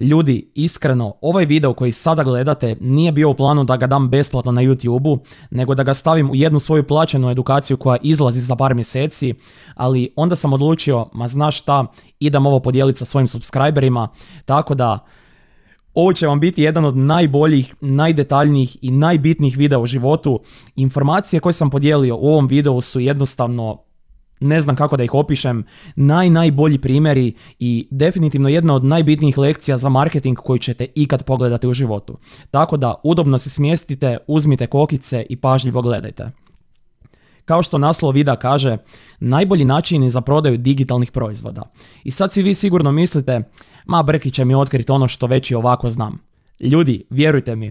Ljudi, iskreno, ovaj video koji sada gledate nije bio u planu da ga dam besplatno na YouTube-u, nego da ga stavim u jednu svoju plaćenu edukaciju koja izlazi za par mjeseci, ali onda sam odlučio, ma znaš šta, idem ovo podijeliti sa svojim subscriberima, tako da ovo će vam biti jedan od najboljih, najdetaljnijih i najbitnijih videa u životu. Informacije koje sam podijelio u ovom videu su jednostavno ne znam kako da ih opišem, naj najbolji primjeri i definitivno jedna od najbitnijih lekcija za marketing koju ćete ikad pogledati u životu. Tako da udobno se smjestite, uzmite kokice i pažljivo gledajte. Kao što naslov videa kaže, najbolji način za prodaju digitalnih proizvoda. I sad si vi sigurno mislite, ma Brki će mi otkriti ono što već i ovako znam. Ljudi, vjerujte mi,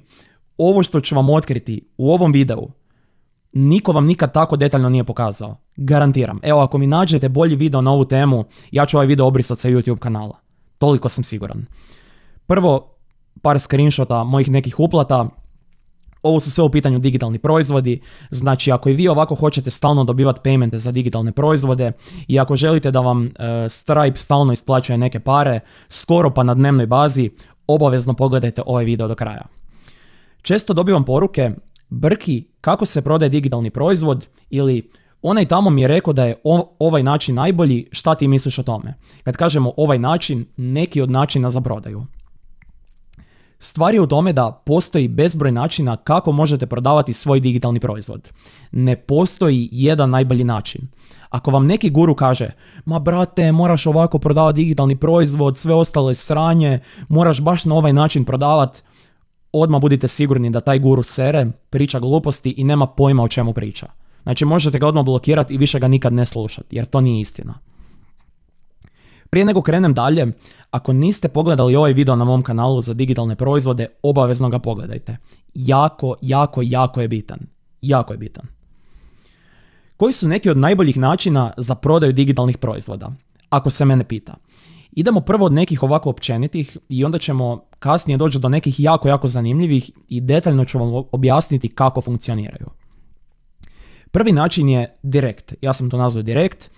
ovo što ću vam otkriti u ovom videu niko vam nikad tako detaljno nije pokazao. Garantiram. Evo, ako mi nađete bolji video na ovu temu, ja ću ovaj video obrisati sa YouTube kanala. Toliko sam siguran. Prvo, par screenshota mojih nekih uplata. Ovo su sve u pitanju digitalni proizvodi, znači ako i vi ovako hoćete stalno dobivati paymente za digitalne proizvode i ako želite da vam e, Stripe stalno isplaćuje neke pare, skoro pa na dnevnoj bazi, obavezno pogledajte ovaj video do kraja. Često dobivam poruke Brki, kako se prodaje digitalni proizvod ili onaj tamo mi je rekao da je ovaj način najbolji, šta ti misliš o tome? Kad kažemo ovaj način, neki od načina za prodaju. Stvar je u tome da postoji bezbroj načina kako možete prodavati svoj digitalni proizvod. Ne postoji jedan najbolji način. Ako vam neki guru kaže, ma brate, moraš ovako prodavati digitalni proizvod, sve ostale sranje, moraš baš na ovaj način prodavati, odmah budite sigurni da taj guru sere, priča gluposti i nema pojma o čemu priča. Znači možete ga odmah blokirati i više ga nikad ne slušati, jer to nije istina. Prije nego krenem dalje, ako niste pogledali ovaj video na mom kanalu za digitalne proizvode, obavezno ga pogledajte. Jako, jako, jako je bitan. Jako je bitan. Koji su neki od najboljih načina za prodaju digitalnih proizvoda? Ako se mene pita. Idemo prvo od nekih ovako općenitih i onda ćemo kasnije doći do nekih jako, jako zanimljivih i detaljno ću vam objasniti kako funkcioniraju. Prvi način je direkt, ja sam to nazvao direkt.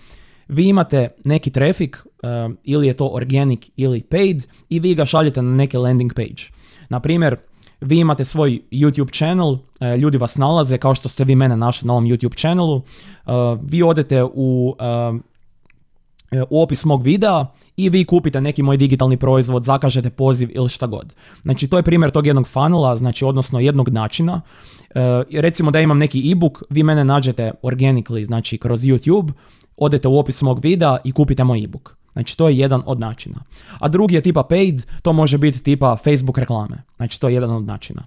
Vi imate neki trafik, eh, ili je to organic ili paid, i vi ga šaljete na neki landing page. Naprimjer, vi imate svoj YouTube channel, eh, ljudi vas nalaze kao što ste vi mene našli na ovom YouTube channelu, eh, vi odete u E, u opis mog videa i vi kupite neki moj digitalni proizvod, zakažete poziv ili šta god. Znači to je primjer tog jednog funnela, znači odnosno jednog načina. E, recimo da imam neki e-book, vi mene nađete organically, znači kroz YouTube, odete u opis mog videa i kupite moj e-book. Znači to je jedan od načina. A drugi je tipa paid, to može biti tipa Facebook reklame. Znači to je jedan od načina.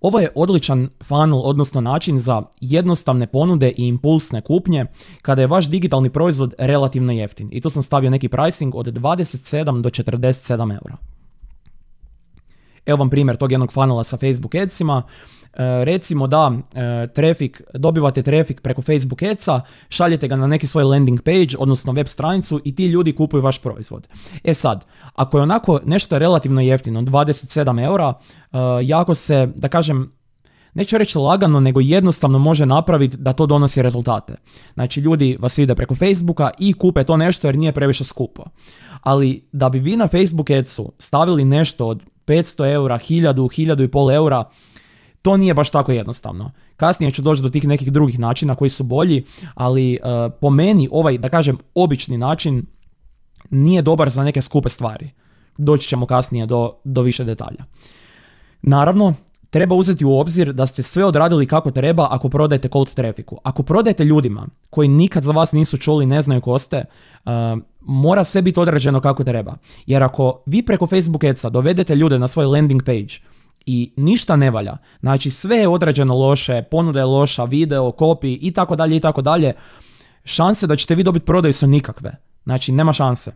Ovo je odličan funnel, odnosno način za jednostavne ponude i impulsne kupnje kada je vaš digitalni proizvod relativno jeftin. I tu sam stavio neki pricing od 27 do 47 eura. Evo vam primjer tog jednog funnela sa Facebook adsima. E, recimo da e, trafik, dobivate trafik preko Facebook Adsa, šaljete ga na neki svoj landing page, odnosno web stranicu i ti ljudi kupuju vaš proizvod. E sad, ako je onako nešto relativno jeftino, 27 eura, e, jako se, da kažem, neću reći lagano, nego jednostavno može napraviti da to donosi rezultate. Znači ljudi vas vide preko Facebooka i kupe to nešto jer nije previše skupo. Ali da bi vi na Facebook Adsu stavili nešto od 500 eura, 1000, 1000 i pol eura, to nije baš tako jednostavno. Kasnije ću doći do tih nekih drugih načina koji su bolji, ali e, po meni ovaj, da kažem, obični način nije dobar za neke skupe stvari. Doći ćemo kasnije do, više detalja. Naravno, treba uzeti u obzir da ste sve odradili kako treba ako prodajete cold trafficu. Ako prodajete ljudima koji nikad za vas nisu čuli, ne znaju ko ste, e, mora sve biti odrađeno kako treba. Jer ako vi preko Facebook Adsa dovedete ljude na svoj landing page, i ništa ne valja. Znači sve je određeno loše, ponuda je loša, video, kopi i tako dalje i tako dalje. Šanse da ćete vi dobiti prodaju su nikakve. Znači nema šanse.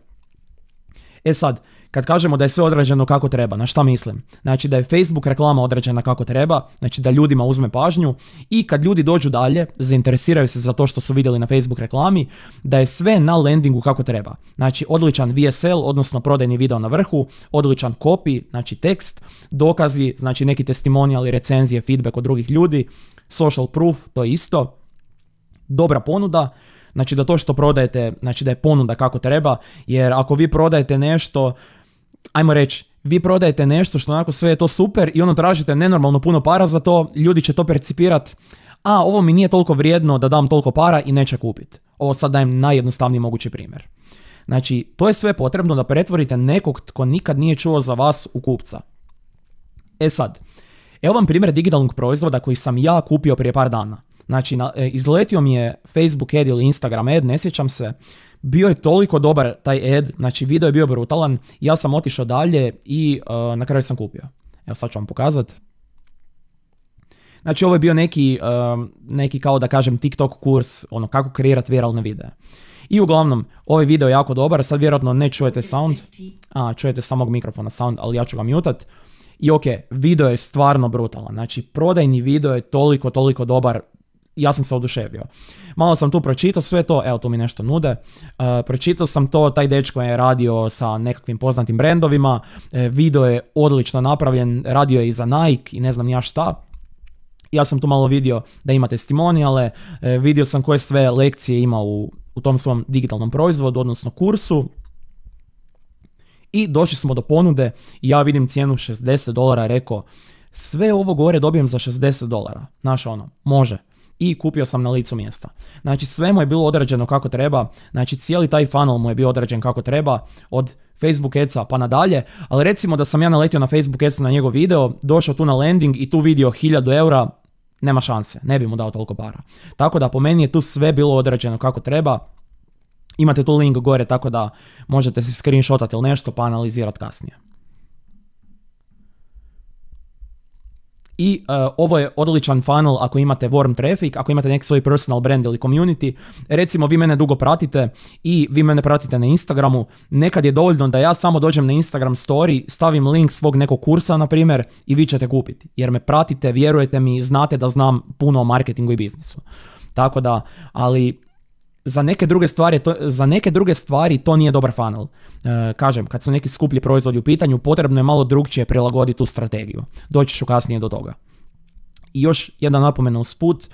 E sad, kad kažemo da je sve određeno kako treba, na šta mislim? Znači da je Facebook reklama određena kako treba, znači da ljudima uzme pažnju i kad ljudi dođu dalje, zainteresiraju se za to što su vidjeli na Facebook reklami, da je sve na landingu kako treba. Znači odličan VSL, odnosno prodajni video na vrhu, odličan copy, znači tekst, dokazi, znači neki testimonijali, recenzije, feedback od drugih ljudi, social proof, to je isto, dobra ponuda, znači da to što prodajete, znači da je ponuda kako treba, jer ako vi prodajete nešto ajmo reći, vi prodajete nešto što onako sve je to super i ono tražite nenormalno puno para za to, ljudi će to percipirat, a ovo mi nije toliko vrijedno da dam toliko para i neće kupit. Ovo sad dajem najjednostavniji mogući primjer. Znači, to je sve potrebno da pretvorite nekog tko nikad nije čuo za vas u kupca. E sad, evo vam primjer digitalnog proizvoda koji sam ja kupio prije par dana. Znači, e, izletio mi je Facebook ad ili Instagram ad, ne sjećam se. Bio je toliko dobar taj ad, znači video je bio brutalan. Ja sam otišao dalje i e, na kraju sam kupio. Evo sad ću vam pokazat. Znači ovo je bio neki, e, neki kao da kažem TikTok kurs, ono kako kreirati viralne videe. I uglavnom, ovaj video je jako dobar, sad vjerojatno ne čujete sound, a čujete samog mikrofona sound, ali ja ću ga mutat. I ok, video je stvarno brutalan, znači prodajni video je toliko, toliko dobar, ja sam se oduševio. Malo sam tu pročitao sve to, evo tu mi nešto nude. E, pročitao sam to, taj dečko je radio sa nekakvim poznatim brendovima, e, video je odlično napravljen, radio je i za Nike i ne znam ja šta. Ja sam tu malo vidio da ima testimonijale, e, vidio sam koje sve lekcije ima u, tom svom digitalnom proizvodu, odnosno kursu. I došli smo do ponude i ja vidim cijenu 60 dolara, rekao sve ovo gore dobijem za 60 dolara. Znaš ono, može i kupio sam na licu mjesta. Znači sve mu je bilo odrađeno kako treba, znači cijeli taj funnel mu je bio odrađen kako treba, od Facebook ads-a pa nadalje, ali recimo da sam ja naletio na Facebook ads-u na njegov video, došao tu na landing i tu vidio 1000 eura, nema šanse, ne bi mu dao toliko para. Tako da po meni je tu sve bilo odrađeno kako treba, imate tu link gore tako da možete si screenshotati ili nešto pa analizirati kasnije. i e, ovo je odličan funnel ako imate warm traffic, ako imate neki svoj personal brand ili community. Recimo vi mene dugo pratite i vi mene pratite na Instagramu. Nekad je dovoljno da ja samo dođem na Instagram story, stavim link svog nekog kursa na primjer i vi ćete kupiti. Jer me pratite, vjerujete mi, znate da znam puno o marketingu i biznisu. Tako da, ali za neke druge stvari to, za neke druge stvari to nije dobar funnel. E, kažem, kad su neki skuplji proizvodi u pitanju, potrebno je malo drugčije prilagoditi tu strategiju. Doći ću kasnije do toga. I još jedna napomena usput. E,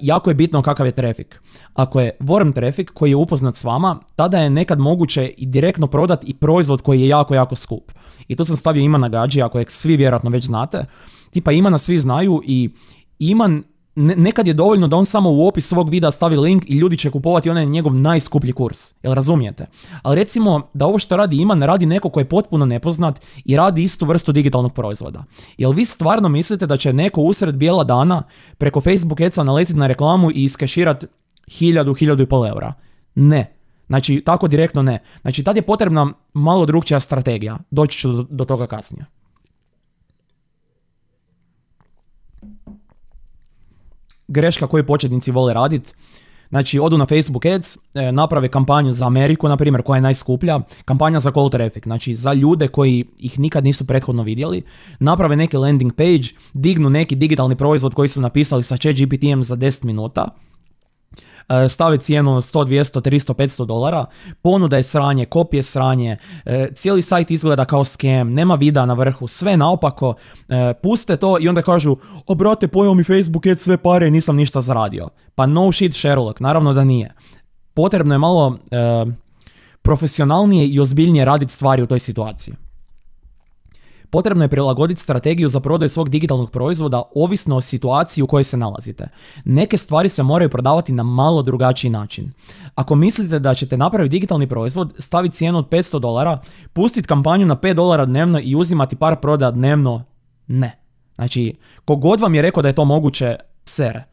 jako je bitno kakav je trafik. Ako je warm trafik koji je upoznat s vama, tada je nekad moguće i direktno prodati i proizvod koji je jako, jako skup. I to sam stavio gađi ako je svi vjerojatno već znate. Tipa Imana svi znaju i Iman nekad je dovoljno da on samo u opis svog videa stavi link i ljudi će kupovati onaj njegov najskuplji kurs. Jel razumijete? Ali recimo da ovo što radi Iman radi neko koji je potpuno nepoznat i radi istu vrstu digitalnog proizvoda. Jel vi stvarno mislite da će neko usred bijela dana preko Facebook eca naletiti na reklamu i iskeširat hiljadu, hiljadu i pol eura? Ne. Znači, tako direktno ne. Znači, tad je potrebna malo drugčija strategija. Doći ću do, do toga kasnije. greška koju početnici vole raditi. Znači, odu na Facebook Ads, e, naprave kampanju za Ameriku, na primjer, koja je najskuplja, kampanja za call traffic, znači za ljude koji ih nikad nisu prethodno vidjeli, naprave neki landing page, dignu neki digitalni proizvod koji su napisali sa gpt em za 10 minuta, E, stave cijenu 100, 200, 300, 500 dolara, ponuda je sranje, kopije sranje, e, cijeli sajt izgleda kao scam, nema vida na vrhu, sve naopako, e, puste to i onda kažu, o brate, mi Facebook et sve pare i nisam ništa zaradio. Pa no shit Sherlock, naravno da nije. Potrebno je malo profesionalnije i ozbiljnije raditi stvari u toj situaciji potrebno je prilagoditi strategiju za prodaju svog digitalnog proizvoda ovisno o situaciji u kojoj se nalazite. Neke stvari se moraju prodavati na malo drugačiji način. Ako mislite da ćete napraviti digitalni proizvod, staviti cijenu od 500 dolara, pustiti kampanju na 5 dolara dnevno i uzimati par prodaja dnevno, ne. Znači, kogod vam je rekao da je to moguće, sere.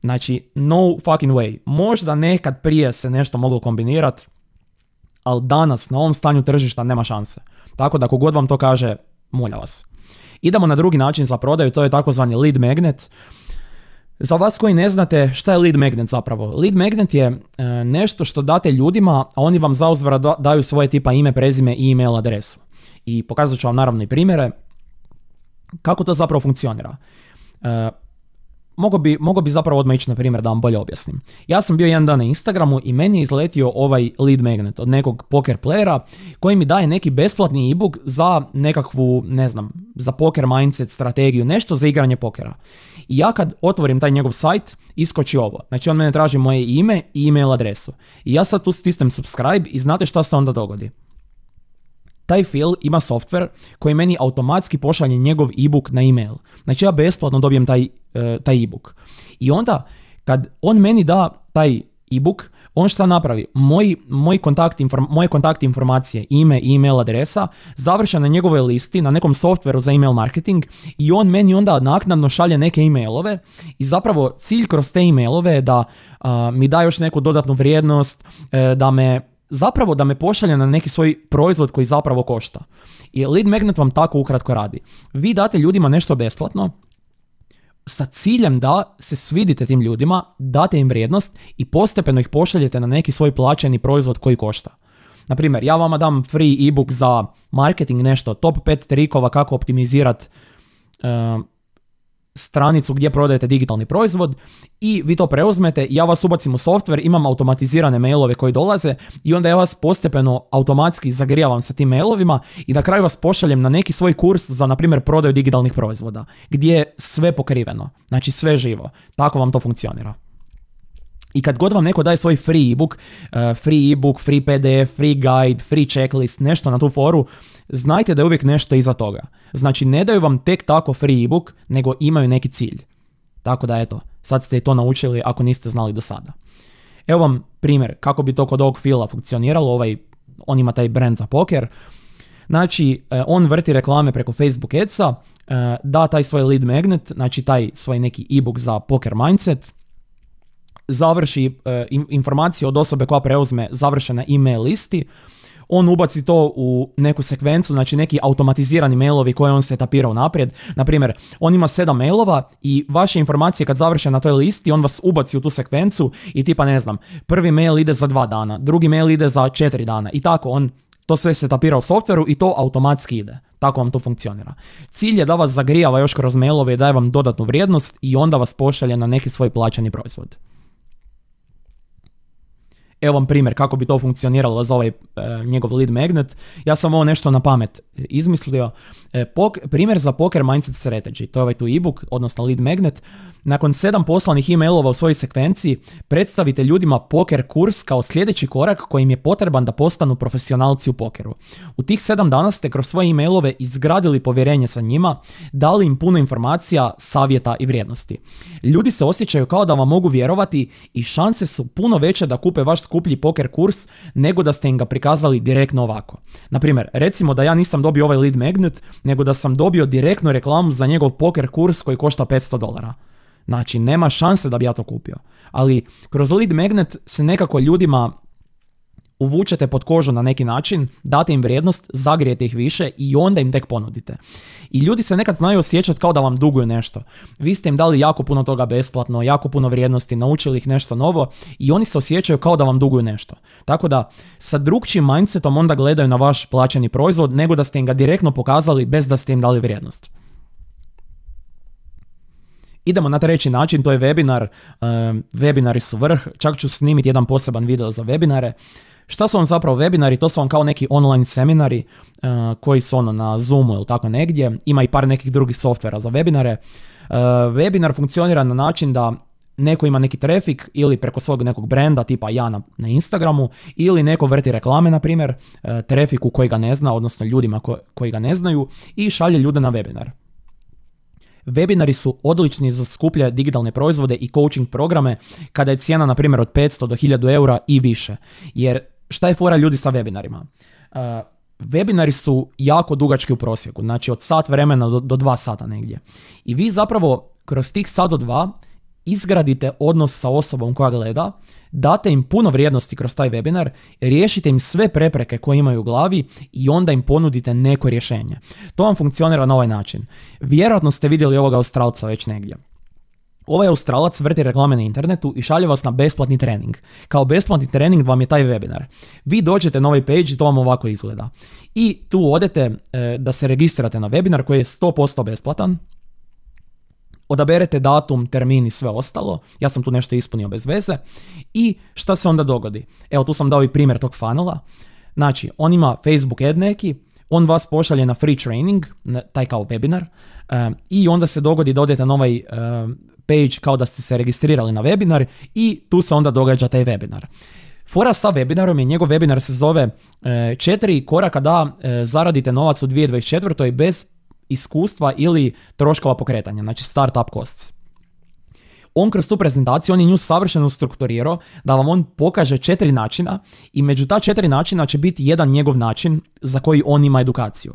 Znači, no fucking way. Možda nekad prije se nešto moglo kombinirati, ali danas na ovom stanju tržišta nema šanse. Tako da ako god vam to kaže, molja vas. Idemo na drugi način za prodaju, to je takozvani lead magnet. Za vas koji ne znate šta je lead magnet zapravo, lead magnet je e, nešto što date ljudima, a oni vam zauzvara daju svoje tipa ime, prezime i email adresu. I pokazat ću vam naravno i primjere kako to zapravo funkcionira. E, Mogu bi, bi zapravo odmah ići, na primjer, da vam bolje objasnim. Ja sam bio jedan dan na Instagramu i meni je izletio ovaj lead magnet od nekog poker playera koji mi daje neki besplatni e-book za nekakvu, ne znam, za poker mindset, strategiju, nešto za igranje pokera. I ja kad otvorim taj njegov sajt, iskoči ovo. Znači on mene traži moje ime i email adresu. I ja sad tu stisnem subscribe i znate šta se onda dogodi? taj fil ima software koji meni automatski pošalje njegov e-book na e-mail. Znači ja besplatno dobijem taj, e, taj e-book. I onda kad on meni da taj e-book, on šta napravi? Moj, kontakt moje kontakt informacije, ime i email adresa, završa na njegovoj listi, na nekom softveru za email marketing i on meni onda naknadno šalje neke emailove i zapravo cilj kroz te emailove je da mi da još neku dodatnu vrijednost, e, da me zapravo da me pošalje na neki svoj proizvod koji zapravo košta. I lead magnet vam tako ukratko radi. Vi date ljudima nešto besplatno, sa ciljem da se svidite tim ljudima, date im vrijednost i postepeno ih pošaljete na neki svoj plaćeni proizvod koji košta. Naprimjer, ja vama dam free ebook za marketing nešto, top 5 trikova kako optimizirati eh, stranicu gdje prodajete digitalni proizvod i vi to preuzmete, ja vas ubacim u software, imam automatizirane mailove koji dolaze i onda ja vas postepeno automatski zagrijavam sa tim mailovima i na kraju vas pošaljem na neki svoj kurs za, na primjer, prodaju digitalnih proizvoda, gdje je sve pokriveno, znači sve živo. Tako vam to funkcionira. I kad god vam neko daje svoj free ebook, eh, free ebook, free pdf, free guide, free checklist, nešto na tu foru, znajte da je uvijek nešto iza toga. Znači ne daju vam tek tako free ebook, nego imaju neki cilj. Tako da eto, sad ste i to naučili ako niste znali do sada. Evo vam primjer kako bi to kod ovog fila funkcioniralo, ovaj, on ima taj brand za poker. Znači, e, on vrti reklame preko Facebook Adsa, e, da taj svoj lead magnet, znači taj svoj neki e-book za poker mindset, završi e, informacije od osobe koja preuzme završena email listi, on ubaci to u neku sekvencu, znači neki automatizirani mailovi koje on se tapira naprijed. Naprimjer, on ima sedam mailova i vaše informacije kad završe na toj listi, on vas ubaci u tu sekvencu i tipa ne znam, prvi mail ide za dva dana, drugi mail ide za četiri dana i tako on to sve se tapira u softveru i to automatski ide. Tako vam to funkcionira. Cilj je da vas zagrijava još kroz mailove i daje vam dodatnu vrijednost i onda vas pošalje na neki svoj plaćani proizvod. Evo vam primjer kako bi to funkcioniralo za ovaj E, njegov lead magnet. Ja sam ovo nešto na pamet izmislio. E, primjer za Poker Mindset Strategy, to je ovaj tu ebook, odnosno lead magnet. Nakon sedam poslanih e-mailova u svojoj sekvenciji, predstavite ljudima poker kurs kao sljedeći korak koji im je potreban da postanu profesionalci u pokeru. U tih sedam dana ste kroz svoje e-mailove izgradili povjerenje sa njima, dali im puno informacija, savjeta i vrijednosti. Ljudi se osjećaju kao da vam mogu vjerovati i šanse su puno veće da kupe vaš skuplji poker kurs nego da ste im ga prikazali prikazali direktno ovako. Naprimjer, recimo da ja nisam dobio ovaj lead magnet, nego da sam dobio direktno reklamu za njegov poker kurs koji košta 500 dolara. Znači, nema šanse da bi ja to kupio. Ali kroz lead magnet se nekako ljudima uvučete pod kožu na neki način, date im vrijednost, zagrijete ih više i onda im tek ponudite. I ljudi se nekad znaju osjećati kao da vam duguju nešto. Vi ste im dali jako puno toga besplatno, jako puno vrijednosti, naučili ih nešto novo i oni se osjećaju kao da vam duguju nešto. Tako da sa drugčijim mindsetom onda gledaju na vaš plaćeni proizvod nego da ste im ga direktno pokazali bez da ste im dali vrijednost. Idemo na treći način, to je webinar. Ehm, webinari su vrh, čak ću snimiti jedan poseban video za webinare. Šta su vam zapravo webinari? To su vam kao neki online seminari eh, koji su ono na Zoomu ili tako negdje. Ima i par nekih drugih softvera za webinare. Eh, webinar funkcionira na način da neko ima neki trafik ili preko svog nekog brenda tipa ja na, Instagramu ili neko vrti reklame na primjer eh, trafiku koji ga ne zna odnosno ljudima koji ga ne znaju i šalje ljude na webinar. Webinari su odlični za skuplje digitalne proizvode i coaching programe kada je cijena na primjer od 500 do 1000 eura i više jer šta je fora ljudi sa webinarima? Uh, webinari su jako dugački u prosjeku, znači od sat vremena do, do dva sata negdje. I vi zapravo kroz tih sat do dva izgradite odnos sa osobom koja gleda, date im puno vrijednosti kroz taj webinar, riješite im sve prepreke koje imaju u glavi i onda im ponudite neko rješenje. To vam funkcionira na ovaj način. Vjerojatno ste vidjeli ovoga Australca već negdje. Ovaj Australac vrti reklame na internetu i šalje vas na besplatni trening. Kao besplatni trening vam je taj webinar. Vi dođete na ovaj page i to vam ovako izgleda. I tu odete e, da se registrate na webinar koji je 100% besplatan. Odaberete datum, termin i sve ostalo. Ja sam tu nešto ispunio bez veze. I šta se onda dogodi? Evo tu sam dao i primjer tog funnela. Znači, on ima Facebook ad neki, on vas pošalje na free training, taj kao webinar, e, i onda se dogodi da odete na ovaj e, page kao da ste se registrirali na webinar i tu se onda događa taj webinar. Fora sa webinarom je, njegov webinar se zove e, četiri koraka da e, zaradite novac u 2024. bez iskustva ili troškova pokretanja, znači startup costs. On kroz tu prezentaciju, on je nju savršeno strukturirao da vam on pokaže četiri načina i među ta četiri načina će biti jedan njegov način za koji on ima edukaciju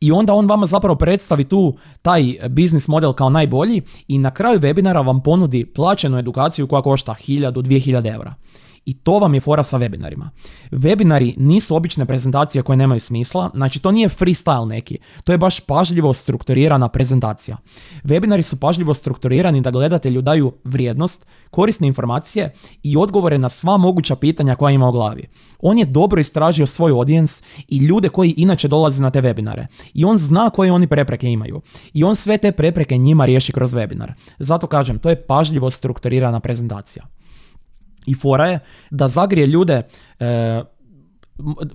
i onda on vama zapravo predstavi tu taj biznis model kao najbolji i na kraju webinara vam ponudi plaćenu edukaciju koja košta 1000 do 2000 eura. I to vam je fora sa webinarima. Webinari nisu obične prezentacije koje nemaju smisla, znači to nije freestyle neki, to je baš pažljivo strukturirana prezentacija. Webinari su pažljivo strukturirani da gledatelju daju vrijednost, korisne informacije i odgovore na sva moguća pitanja koja ima u glavi. On je dobro istražio svoj odijens i ljude koji inače dolaze na te webinare. I on zna koje oni prepreke imaju. I on sve te prepreke njima riješi kroz webinar. Zato kažem, to je pažljivo strukturirana prezentacija i fora je da zagrije ljude e,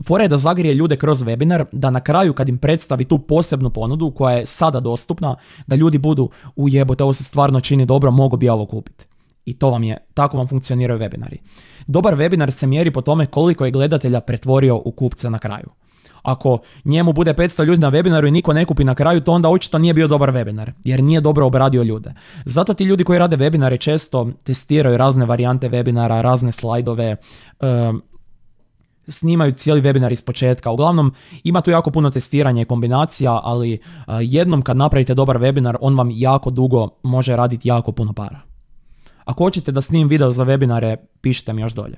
Fora je da zagrije ljude kroz webinar, da na kraju kad im predstavi tu posebnu ponudu koja je sada dostupna, da ljudi budu u jebote, ovo se stvarno čini dobro, mogu bi ovo kupiti. I to vam je, tako vam funkcioniraju webinari. Dobar webinar se mjeri po tome koliko je gledatelja pretvorio u kupce na kraju. Ako njemu bude 500 ljudi na webinaru i niko ne kupi na kraju, to onda očito nije bio dobar webinar, jer nije dobro obradio ljude. Zato ti ljudi koji rade webinare često testiraju razne varijante webinara, razne slajdove, snimaju cijeli webinar iz početka. Uglavnom, ima tu jako puno testiranja i kombinacija, ali e, jednom kad napravite dobar webinar, on vam jako dugo može raditi jako puno para. Ako hoćete da snim video za webinare, pišite mi još dolje.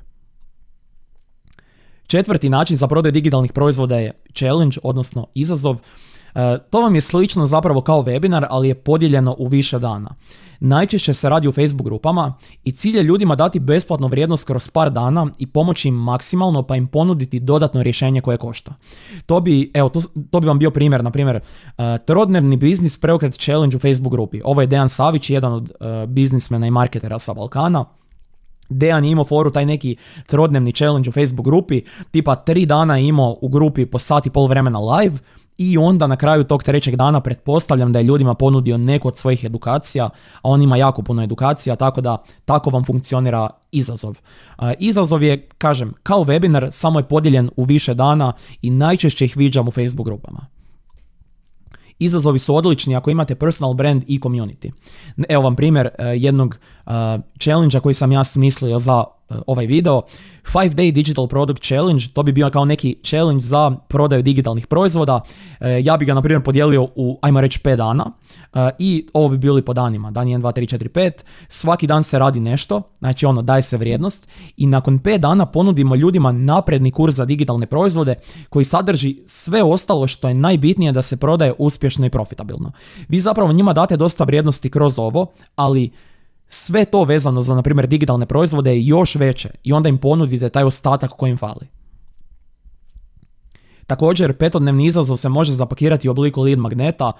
Četvrti način za prodaj digitalnih proizvoda je challenge, odnosno izazov. E, to vam je slično zapravo kao webinar, ali je podijeljeno u više dana. Najčešće se radi u Facebook grupama i cilj je ljudima dati besplatnu vrijednost kroz par dana i pomoći im maksimalno pa im ponuditi dodatno rješenje koje košta. To bi, evo, to, bi vam bio primjer, na primjer, e, trodnevni biznis preokret challenge u Facebook grupi. Ovo je Dejan Savić, jedan od e, biznismena i marketera sa Balkana. Dejan je imao foru taj neki trodnevni challenge u Facebook grupi, tipa tri dana je imao u grupi po sat pol vremena live i onda na kraju tog trećeg dana pretpostavljam da je ljudima ponudio neku od svojih edukacija, a on ima jako puno edukacija, tako da tako vam funkcionira izazov. Izazov je, kažem, kao webinar, samo je podijeljen u više dana i najčešće ih viđam u Facebook grupama. Izazovi su odlični ako imate personal brand i community. Evo vam primjer eh, jednog eh, challengea koji sam ja smislio za Eh, ovaj video, 5 Day Digital Product Challenge, to bi bio kao neki challenge za prodaju digitalnih proizvoda, eh, ja bi ga na primjer podijelio u, ajmo reći, 5 dana eh, i ovo bi bili po danima, dan 1, 2, 3, 4, 5, svaki dan se radi nešto, znači ono, daje se vrijednost i nakon 5 dana ponudimo ljudima napredni kurs za digitalne proizvode koji sadrži sve ostalo što je najbitnije da se prodaje uspješno i profitabilno. Vi zapravo njima date dosta vrijednosti kroz ovo, ali sve to vezano za, na primjer, digitalne proizvode je još veće i onda im ponudite taj ostatak koji im fali. Također, petodnevni izazov se može zapakirati u obliku lead magneta.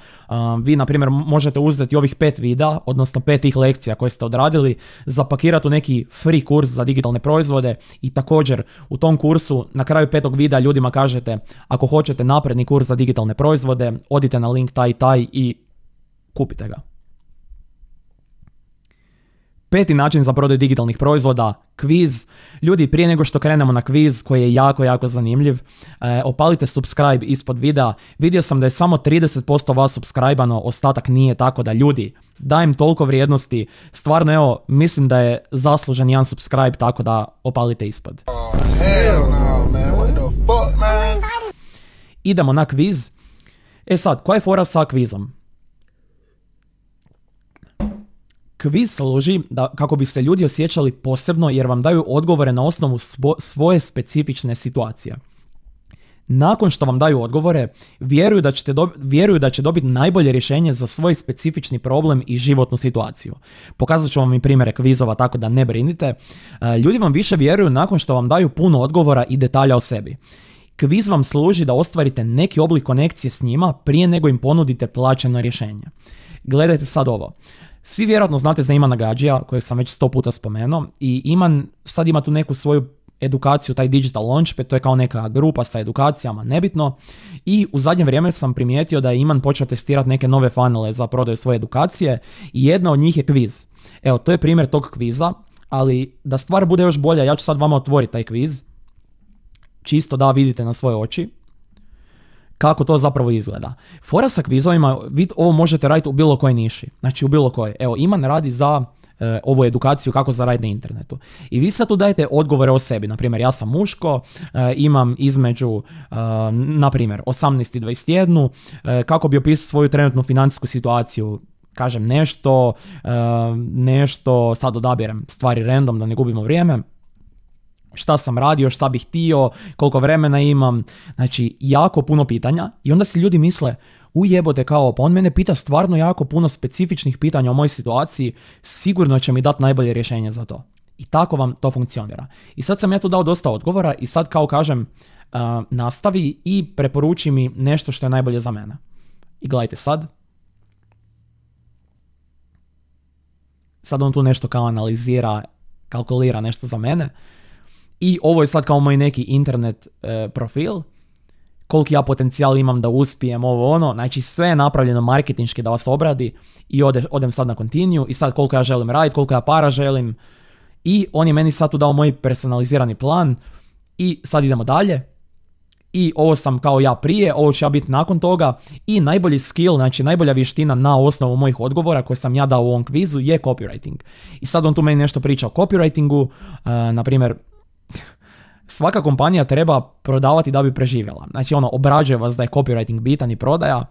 Vi, na primjer, možete uzeti ovih pet videa, odnosno pet tih lekcija koje ste odradili, zapakirati u neki free kurs za digitalne proizvode i također u tom kursu na kraju petog videa ljudima kažete ako hoćete napredni kurs za digitalne proizvode, odite na link taj taj i kupite ga. Peti način za prodaju digitalnih proizvoda, kviz. Ljudi, prije nego što krenemo na kviz koji je jako, jako zanimljiv, eh, opalite subscribe ispod videa. Vidio sam da je samo 30% vas subscribano, ostatak nije tako da ljudi, dajem toliko vrijednosti. Stvarno, evo, mislim da je zaslužen jedan subscribe, tako da opalite ispod. Idemo na kviz. E sad, koja je fora sa kvizom? Kviz služi da, kako biste ljudi osjećali posebno jer vam daju odgovore na osnovu svoje specifične situacije. Nakon što vam daju odgovore, vjeruju da, ćete vjeruju da će dobiti najbolje rješenje za svoj specifični problem i životnu situaciju. Pokazat ću vam i primjere kvizova tako da ne brinite. E, ljudi vam više vjeruju nakon što vam daju puno odgovora i detalja o sebi. Kviz vam služi da ostvarite neki oblik konekcije s njima prije nego im ponudite plaćeno rješenje. Gledajte sad ovo. Svi vjerojatno znate za Imana Gađija, kojeg sam već sto puta spomenuo, i Iman sad ima tu neku svoju edukaciju, taj Digital Launchpad, to je kao neka grupa sa edukacijama, nebitno. I u zadnje vrijeme sam primijetio da je Iman počeo testirati neke nove funnele za prodaju svoje edukacije i jedna od njih je kviz. Evo, to je primjer tog kviza, ali da stvar bude još bolja, ja ću sad vama otvoriti taj kviz, čisto da vidite na svoje oči kako to zapravo izgleda. Fora sa kvizovima, vi ovo možete raditi u bilo kojoj niši. Znači u bilo kojoj. Evo, Iman radi za eh, ovu edukaciju kako zaraditi na internetu. I vi sad tu dajete odgovore o sebi. Naprimjer, ja sam muško, eh, imam između, eh, na naprimjer, 18 i 21, kako bi opisao svoju trenutnu financijsku situaciju, kažem nešto, nešto, sad odabirem stvari random da ne gubimo vrijeme, šta sam radio, šta bih htio, koliko vremena imam, znači jako puno pitanja i onda se ljudi misle ujebote kao, pa on mene pita stvarno jako puno specifičnih pitanja o mojoj situaciji, sigurno će mi dati najbolje rješenje za to. I tako vam to funkcionira. I sad sam ja tu dao dosta odgovora i sad kao kažem uh, nastavi i preporuči mi nešto što je najbolje za mene. I gledajte sad. Sad on tu nešto kao analizira, kalkulira nešto za mene i ovo je sad kao moj neki internet e, profil, koliki ja potencijal imam da uspijem ovo ono, znači sve je napravljeno marketinški da vas obradi i ode, odem sad na kontinju i sad koliko ja želim raditi, koliko ja para želim i on je meni sad tu dao moj personalizirani plan i sad idemo dalje i ovo sam kao ja prije, ovo ću ja biti nakon toga i najbolji skill, znači najbolja vještina na osnovu mojih odgovora koje sam ja dao u ovom kvizu je copywriting. I sad on tu meni nešto priča o copywritingu, uh, na primjer svaka kompanija treba prodavati da bi preživjela. Znači ono, obrađuje vas da je copywriting bitan i prodaja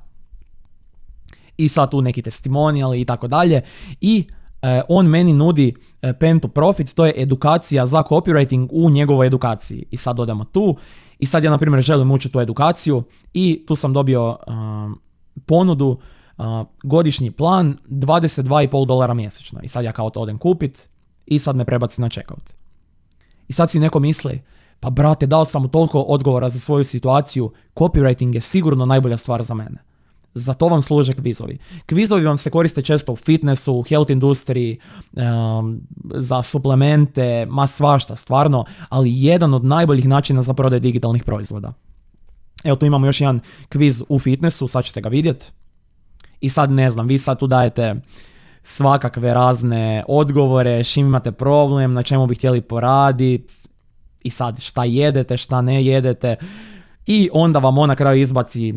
i sad tu neki testimonijali i tako dalje i e, on meni nudi e, pen to profit, to je edukacija za copywriting u njegovoj edukaciji. I sad dodamo tu i sad ja na primjer želim ući tu edukaciju i tu sam dobio e, ponudu godišnji plan 22,5 dolara mjesečno. I sad ja kao to odem kupit i sad me prebaci na checkout. I sad si neko misli, pa brate, dao sam mu toliko odgovora za svoju situaciju, copywriting je sigurno najbolja stvar za mene. Za to vam služe kvizovi. Kvizovi vam se koriste često u fitnessu, u health industriji, za suplemente, ma svašta stvarno, ali jedan od najboljih načina za prodaj digitalnih proizvoda. Evo tu imamo još jedan kviz u fitnessu, sad ćete ga vidjeti. I sad ne znam, vi sad tu dajete svakakve razne odgovore, čim imate problem, na čemu bi htjeli poraditi i sad šta jedete, šta ne jedete i onda vam on na kraju izbaci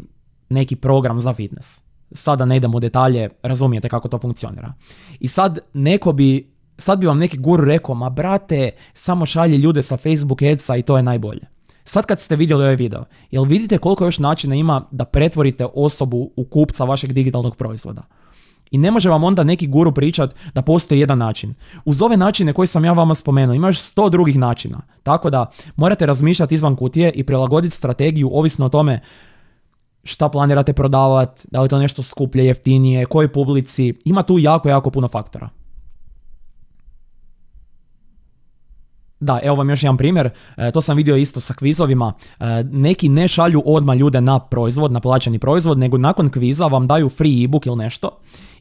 neki program za fitness. Sada ne idemo u detalje, razumijete kako to funkcionira. I sad neko bi, sad bi vam neki guru rekao, ma brate, samo šalje ljude sa Facebook Adsa i to je najbolje. Sad kad ste vidjeli ovaj video, jel vidite koliko još načina ima da pretvorite osobu u kupca vašeg digitalnog proizvoda? I ne može vam onda neki guru pričat da postoji jedan način. Uz ove načine koje sam ja vama spomenuo, ima još sto drugih načina. Tako da morate razmišljati izvan kutije i prilagoditi strategiju ovisno o tome šta planirate prodavati, da li to nešto skuplje, jeftinije, kojoj publici. Ima tu jako, jako puno faktora. Da, evo vam još jedan primjer, e, to sam vidio isto sa kvizovima, e, neki ne šalju odmah ljude na proizvod, na plaćeni proizvod, nego nakon kviza vam daju free ebook ili nešto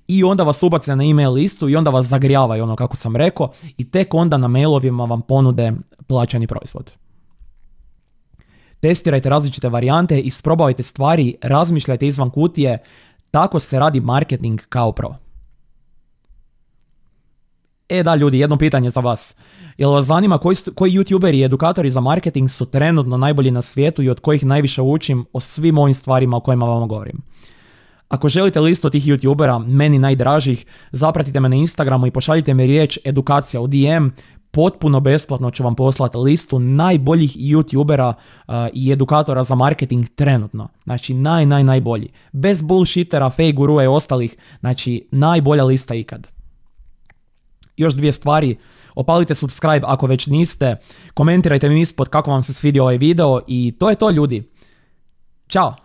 i onda vas ubace na email listu i onda vas zagrijavaju ono kako sam rekao i tek onda na mailovima vam ponude plaćani proizvod. Testirajte različite varijante, isprobavajte stvari, razmišljajte izvan kutije, tako se radi marketing kao pro. E da ljudi, jedno pitanje za vas. Jel vas zanima koji, koji youtuberi i edukatori za marketing su trenutno najbolji na svijetu i od kojih najviše učim o svim ovim stvarima o kojima vam govorim? Ako želite listu tih youtubera, meni najdražih, zapratite me na Instagramu i pošaljite mi riječ edukacija u DM, potpuno besplatno ću vam poslati listu najboljih youtubera eh, i edukatora za marketing trenutno. Znači naj, naj, najbolji. Bez bullshitera, fej gurua i ostalih, znači najbolja lista ikad. Još dvije stvari, opalite subscribe ako već niste, komentirajte mi ispod kako vam se svidio ovaj video i to je to ljudi. Ćao!